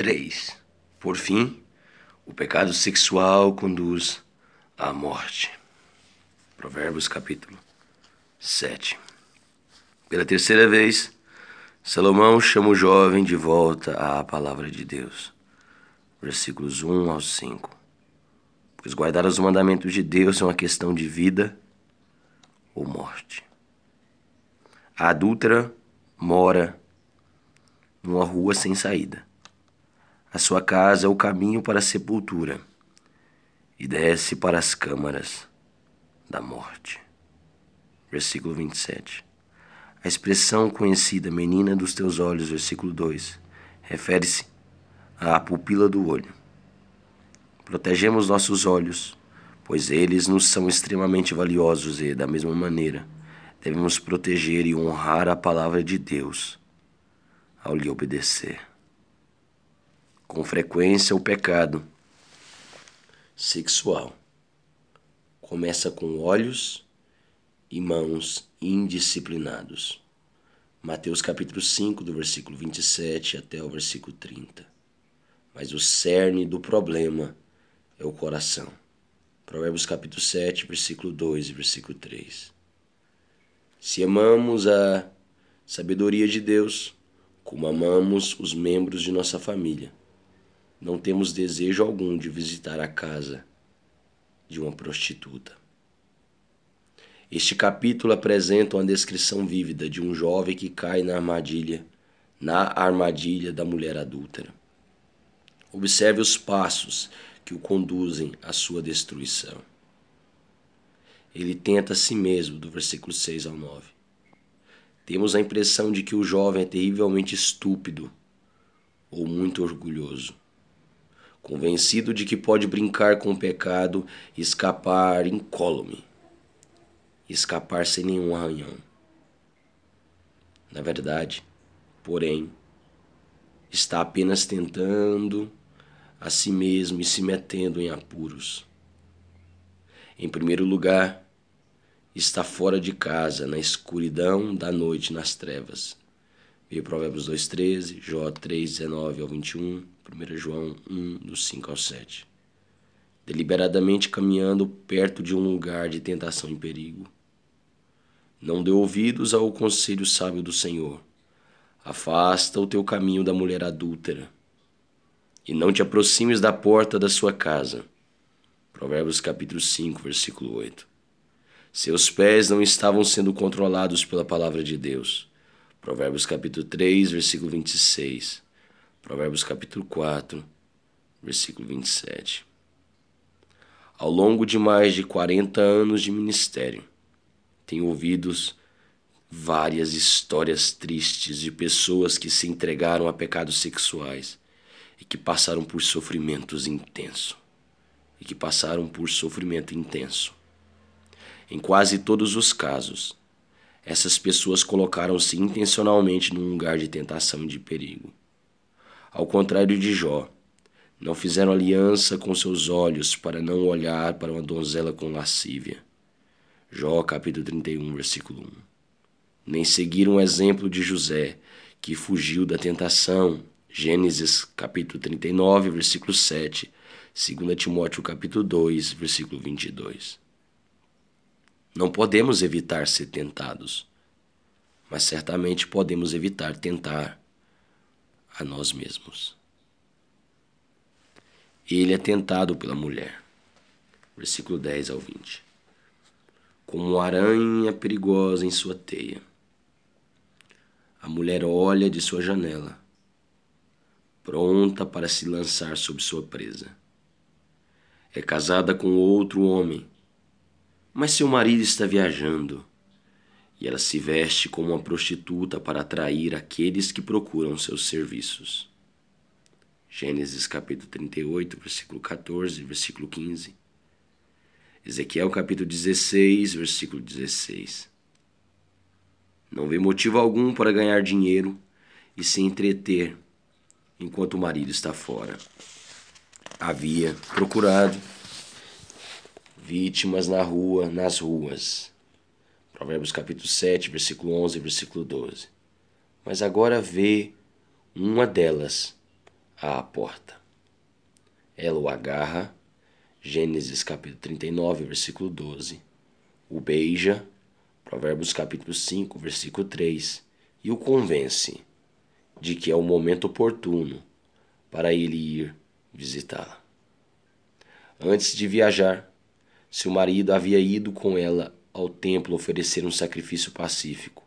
3. Por fim, o pecado sexual conduz à morte. Provérbios capítulo 7. Pela terceira vez, Salomão chama o jovem de volta à palavra de Deus. Versículos 1 ao 5. Pois guardar os mandamentos de Deus é uma questão de vida ou morte. A adúltera mora numa rua sem saída a sua casa é o caminho para a sepultura e desce para as câmaras da morte. Versículo 27. A expressão conhecida, menina dos teus olhos, versículo 2, refere-se à pupila do olho. Protegemos nossos olhos, pois eles nos são extremamente valiosos e, da mesma maneira, devemos proteger e honrar a palavra de Deus ao lhe obedecer com frequência o pecado sexual. Começa com olhos e mãos indisciplinados. Mateus capítulo 5, do versículo 27 até o versículo 30. Mas o cerne do problema é o coração. Provérbios capítulo 7, versículo 2 e versículo 3. Se amamos a sabedoria de Deus, como amamos os membros de nossa família, não temos desejo algum de visitar a casa de uma prostituta. Este capítulo apresenta uma descrição vívida de um jovem que cai na armadilha, na armadilha da mulher adúltera. Observe os passos que o conduzem à sua destruição. Ele tenta a si mesmo, do versículo 6 ao 9. Temos a impressão de que o jovem é terrivelmente estúpido ou muito orgulhoso convencido de que pode brincar com o pecado e escapar incólume, escapar sem nenhum arranhão. Na verdade, porém, está apenas tentando a si mesmo e se metendo em apuros. Em primeiro lugar, está fora de casa, na escuridão da noite, nas trevas. Veio Provérbios 2,13, Jó 3,19 ao 21, 1 João 1, dos 5 ao 7. Deliberadamente caminhando perto de um lugar de tentação e perigo. Não dê ouvidos ao conselho sábio do Senhor. Afasta o teu caminho da mulher adúltera. E não te aproximes da porta da sua casa. Provérbios capítulo 5, versículo 8. Seus pés não estavam sendo controlados pela palavra de Deus Provérbios capítulo 3, versículo 26. Provérbios capítulo 4, versículo 27. Ao longo de mais de 40 anos de ministério, tenho ouvido várias histórias tristes de pessoas que se entregaram a pecados sexuais e que passaram por sofrimentos intensos. E que passaram por sofrimento intenso. Em quase todos os casos, essas pessoas colocaram-se intencionalmente num lugar de tentação e de perigo. Ao contrário de Jó, não fizeram aliança com seus olhos para não olhar para uma donzela com lascívia. Jó capítulo 31, versículo 1. Nem seguiram o exemplo de José, que fugiu da tentação. Gênesis capítulo 39, versículo 7. 2 Timóteo capítulo 2, versículo 22. Não podemos evitar ser tentados, mas certamente podemos evitar tentar a nós mesmos. Ele é tentado pela mulher. Versículo 10 ao 20. Como aranha perigosa em sua teia. A mulher olha de sua janela, pronta para se lançar sobre sua presa. É casada com outro homem mas seu marido está viajando. E ela se veste como uma prostituta para atrair aqueles que procuram seus serviços. Gênesis capítulo 38, versículo 14, versículo 15. Ezequiel capítulo 16, versículo 16. Não vê motivo algum para ganhar dinheiro e se entreter enquanto o marido está fora. Havia procurado vítimas na rua, nas ruas. Provérbios capítulo 7, versículo 11, versículo 12. Mas agora vê uma delas à porta. Ela o agarra, Gênesis capítulo 39, versículo 12. O beija, Provérbios capítulo 5, versículo 3, e o convence de que é o momento oportuno para ele ir visitá-la. Antes de viajar, se o marido havia ido com ela ao templo oferecer um sacrifício pacífico.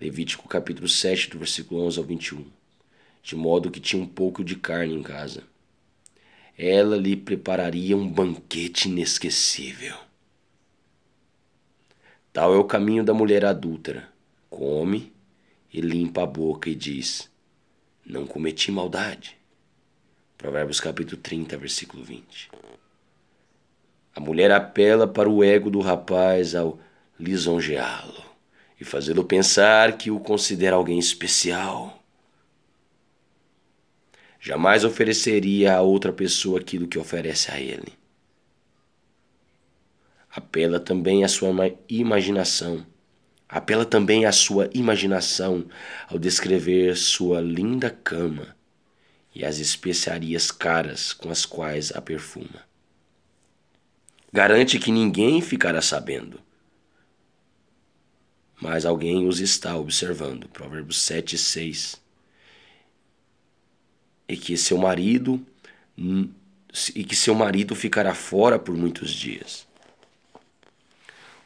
Levítico capítulo 7, do versículo 11 ao 21. De modo que tinha um pouco de carne em casa. Ela lhe prepararia um banquete inesquecível. Tal é o caminho da mulher adúltera. Come e limpa a boca e diz: Não cometi maldade. Provérbios capítulo 30, versículo 20. A mulher apela para o ego do rapaz ao lisonjeá-lo e fazê-lo pensar que o considera alguém especial. Jamais ofereceria a outra pessoa aquilo que oferece a ele. Apela também à sua imaginação. Apela também à sua imaginação ao descrever sua linda cama e as especiarias caras com as quais a perfuma. Garante que ninguém ficará sabendo. Mas alguém os está observando. Provérbios 7, 6. E que seu marido e que seu marido ficará fora por muitos dias.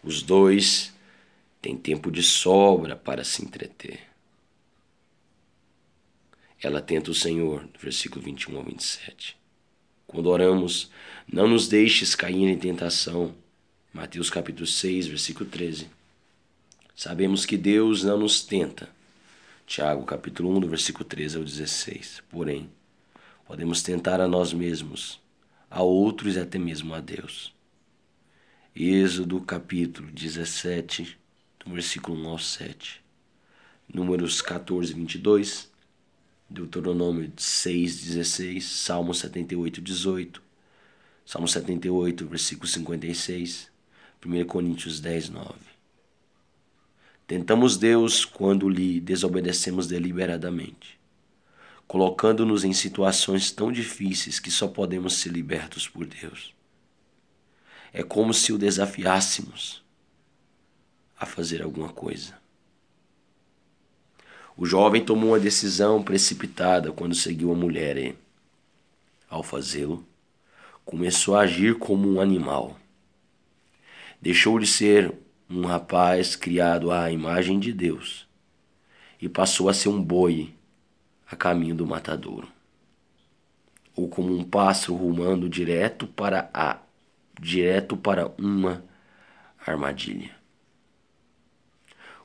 Os dois têm tempo de sobra para se entreter. Ela tenta o Senhor, versículo 21 ao 27 quando oramos, não nos deixes cair em tentação. Mateus capítulo 6, versículo 13. Sabemos que Deus não nos tenta. Tiago capítulo 1, do versículo 13 ao 16. Porém, podemos tentar a nós mesmos, a outros e até mesmo a Deus. Êxodo capítulo 17, do versículo 1 ao 7. Números 14, 22. Deuteronômio 6:16, Salmo 78:18, Salmo 78, versículo 56, 1 Coríntios 10:9. Tentamos Deus quando lhe desobedecemos deliberadamente, colocando-nos em situações tão difíceis que só podemos ser libertos por Deus. É como se o desafiássemos a fazer alguma coisa. O jovem tomou uma decisão precipitada quando seguiu a mulher e, ao fazê-lo, começou a agir como um animal. Deixou de ser um rapaz criado à imagem de Deus e passou a ser um boi a caminho do matadouro, ou como um pássaro rumando direto para a direto para uma armadilha.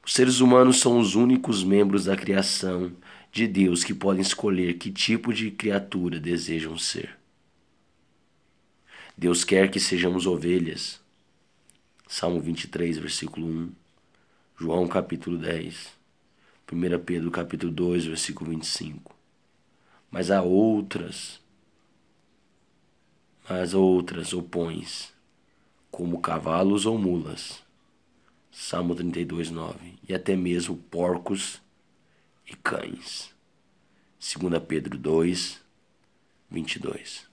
Os seres humanos são os únicos membros da criação de Deus que podem escolher que tipo de criatura desejam ser. Deus quer que sejamos ovelhas. Salmo 23, versículo 1. João capítulo 10. 1 Pedro capítulo 2, versículo 25. Mas há outras, mas outras opões, como cavalos ou mulas Salmo 32, 9. E até mesmo porcos e cães. 2 Pedro 2, 22.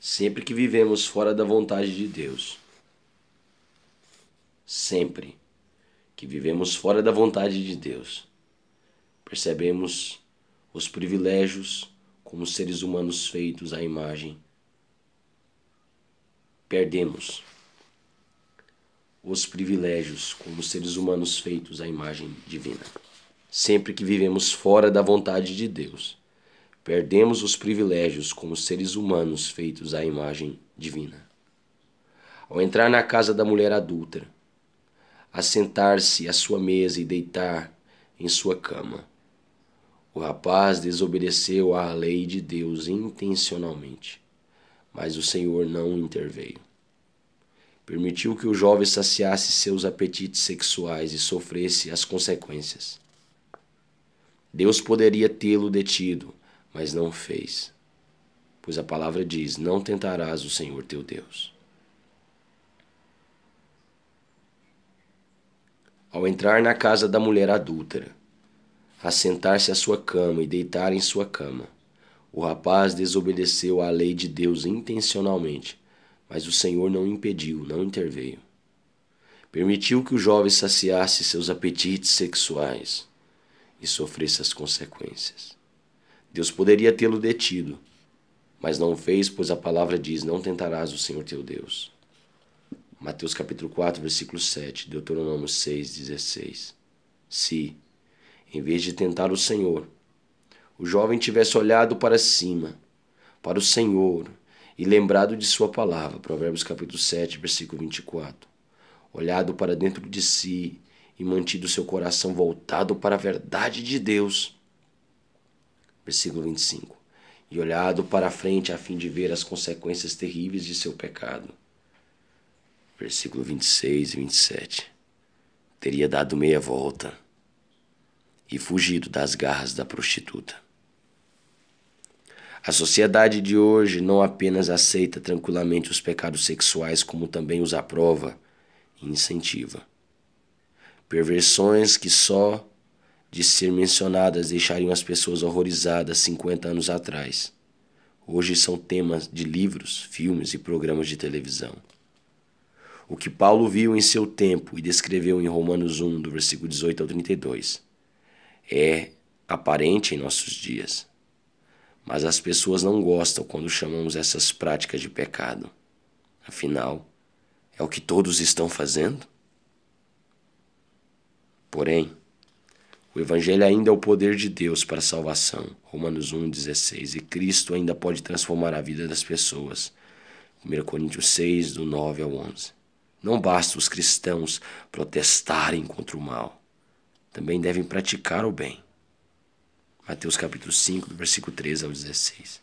Sempre que vivemos fora da vontade de Deus, sempre que vivemos fora da vontade de Deus, percebemos os privilégios como seres humanos feitos à imagem perdemos os privilégios como seres humanos feitos à imagem divina. Sempre que vivemos fora da vontade de Deus, perdemos os privilégios como seres humanos feitos à imagem divina. Ao entrar na casa da mulher adulta, assentar sentar-se à sua mesa e deitar em sua cama, o rapaz desobedeceu à lei de Deus intencionalmente mas o Senhor não interveio. Permitiu que o jovem saciasse seus apetites sexuais e sofresse as consequências. Deus poderia tê-lo detido, mas não fez. Pois a palavra diz: Não tentarás o Senhor teu Deus. Ao entrar na casa da mulher adúltera, assentar-se à sua cama e deitar em sua cama, o rapaz desobedeceu à lei de Deus intencionalmente, mas o Senhor não impediu, não interveio. Permitiu que o jovem saciasse seus apetites sexuais e sofresse as consequências. Deus poderia tê-lo detido, mas não fez, pois a palavra diz: Não tentarás o Senhor teu Deus. Mateus capítulo 4, versículo 7, Deuteronômio 6, 16. Se, em vez de tentar o Senhor, o jovem tivesse olhado para cima, para o Senhor, e lembrado de sua palavra, Provérbios capítulo 7, versículo 24. Olhado para dentro de si e mantido seu coração voltado para a verdade de Deus. Versículo 25. E olhado para a frente a fim de ver as consequências terríveis de seu pecado. Versículo 26 e 27. Teria dado meia volta e fugido das garras da prostituta. A sociedade de hoje não apenas aceita tranquilamente os pecados sexuais, como também os aprova e incentiva. Perversões que só de ser mencionadas deixariam as pessoas horrorizadas 50 anos atrás. Hoje são temas de livros, filmes e programas de televisão. O que Paulo viu em seu tempo e descreveu em Romanos 1, do versículo 18 ao 32, é aparente em nossos dias. Mas as pessoas não gostam quando chamamos essas práticas de pecado. Afinal, é o que todos estão fazendo? Porém, o Evangelho ainda é o poder de Deus para a salvação. Romanos 1,16. E Cristo ainda pode transformar a vida das pessoas. 1 Coríntios 6, do 9 ao 11. Não basta os cristãos protestarem contra o mal, também devem praticar o bem. Mateus capítulo 5, do versículo 13 ao 16.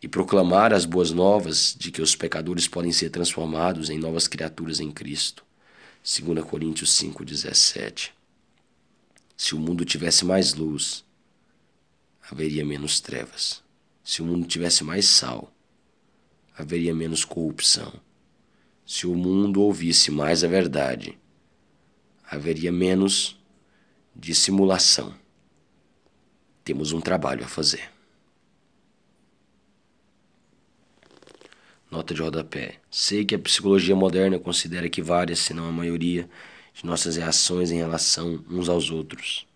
E proclamar as boas novas de que os pecadores podem ser transformados em novas criaturas em Cristo. 2 Coríntios 5, 17. Se o mundo tivesse mais luz, haveria menos trevas. Se o mundo tivesse mais sal, haveria menos corrupção. Se o mundo ouvisse mais a verdade, haveria menos dissimulação. Temos um trabalho a fazer. Nota de rodapé. Sei que a psicologia moderna considera que várias, se não a maioria, de nossas reações em relação uns aos outros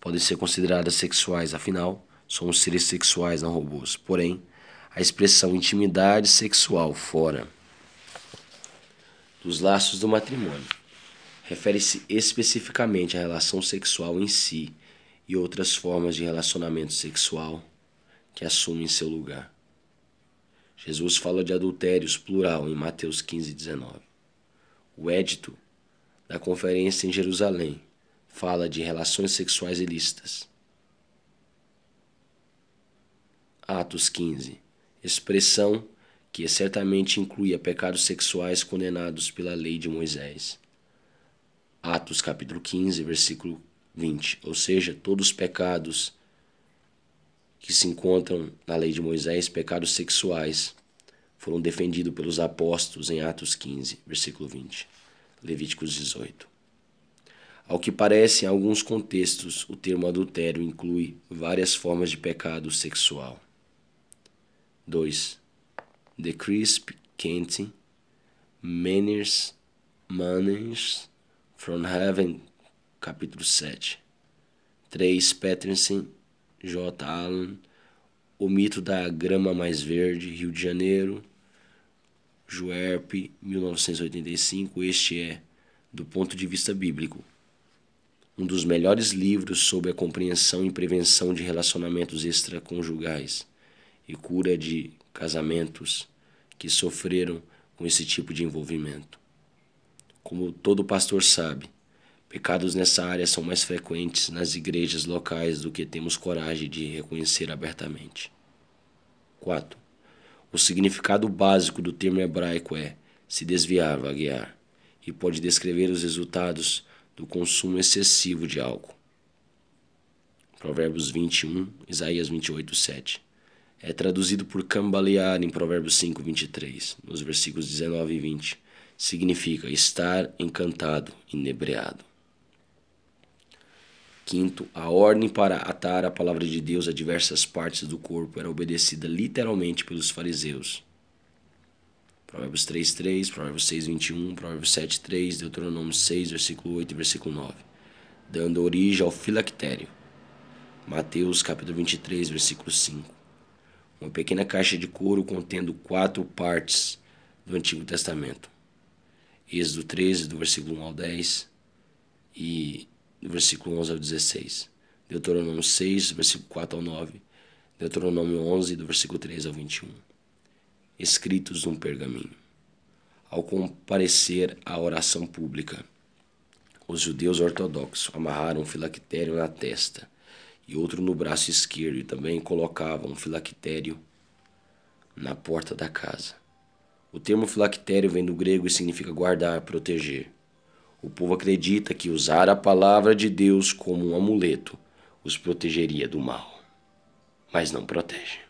podem ser consideradas sexuais, afinal, somos seres sexuais, não robôs. Porém, a expressão intimidade sexual fora dos laços do matrimônio refere-se especificamente à relação sexual em si e outras formas de relacionamento sexual que assumem seu lugar. Jesus fala de adultérios plural em Mateus 15, 19. O édito da conferência em Jerusalém fala de relações sexuais ilícitas. Atos 15 expressão que certamente inclui pecados sexuais condenados pela lei de Moisés. Atos capítulo 15, versículo 20. Ou seja, todos os pecados que se encontram na lei de Moisés, pecados sexuais, foram defendidos pelos apóstolos em Atos 15, versículo 20, Levíticos 18. Ao que parece, em alguns contextos, o termo adultério inclui várias formas de pecado sexual. 2. The crisp kent, manners, manners from heaven capítulo 7. 3. Peterson, J. Allen, O Mito da Grama Mais Verde, Rio de Janeiro, Juerpe, 1985. Este é, do ponto de vista bíblico, um dos melhores livros sobre a compreensão e prevenção de relacionamentos extraconjugais e cura de casamentos que sofreram com esse tipo de envolvimento. Como todo pastor sabe, Pecados nessa área são mais frequentes nas igrejas locais do que temos coragem de reconhecer abertamente. 4. O significado básico do termo hebraico é se desviar, vaguear, e pode descrever os resultados do consumo excessivo de álcool. Provérbios 21, Isaías 28, 7. É traduzido por cambalear em Provérbios 5, 23, nos versículos 19 e 20. Significa estar encantado, inebriado. Quinto, a ordem para atar a palavra de Deus a diversas partes do corpo era obedecida literalmente pelos fariseus. Provérbios 3:3, Provérbios 6:21, Provérbios 7:3, Deuteronômio 6, versículo 8 e versículo 9, dando origem ao filactério. Mateus capítulo 23, versículo 5. Uma pequena caixa de couro contendo quatro partes do Antigo Testamento. Êxodo 13, do versículo 1 ao 10 e do versículo 11 ao 16, Deuteronômio 6, versículo 4 ao 9, Deuteronômio 11, do versículo 3 ao 21, escritos num pergaminho. Ao comparecer à oração pública, os judeus ortodoxos amarraram um filactério na testa e outro no braço esquerdo e também colocavam um filactério na porta da casa. O termo filactério vem do grego e significa guardar, proteger. O povo acredita que usar a palavra de Deus como um amuleto os protegeria do mal, mas não protege.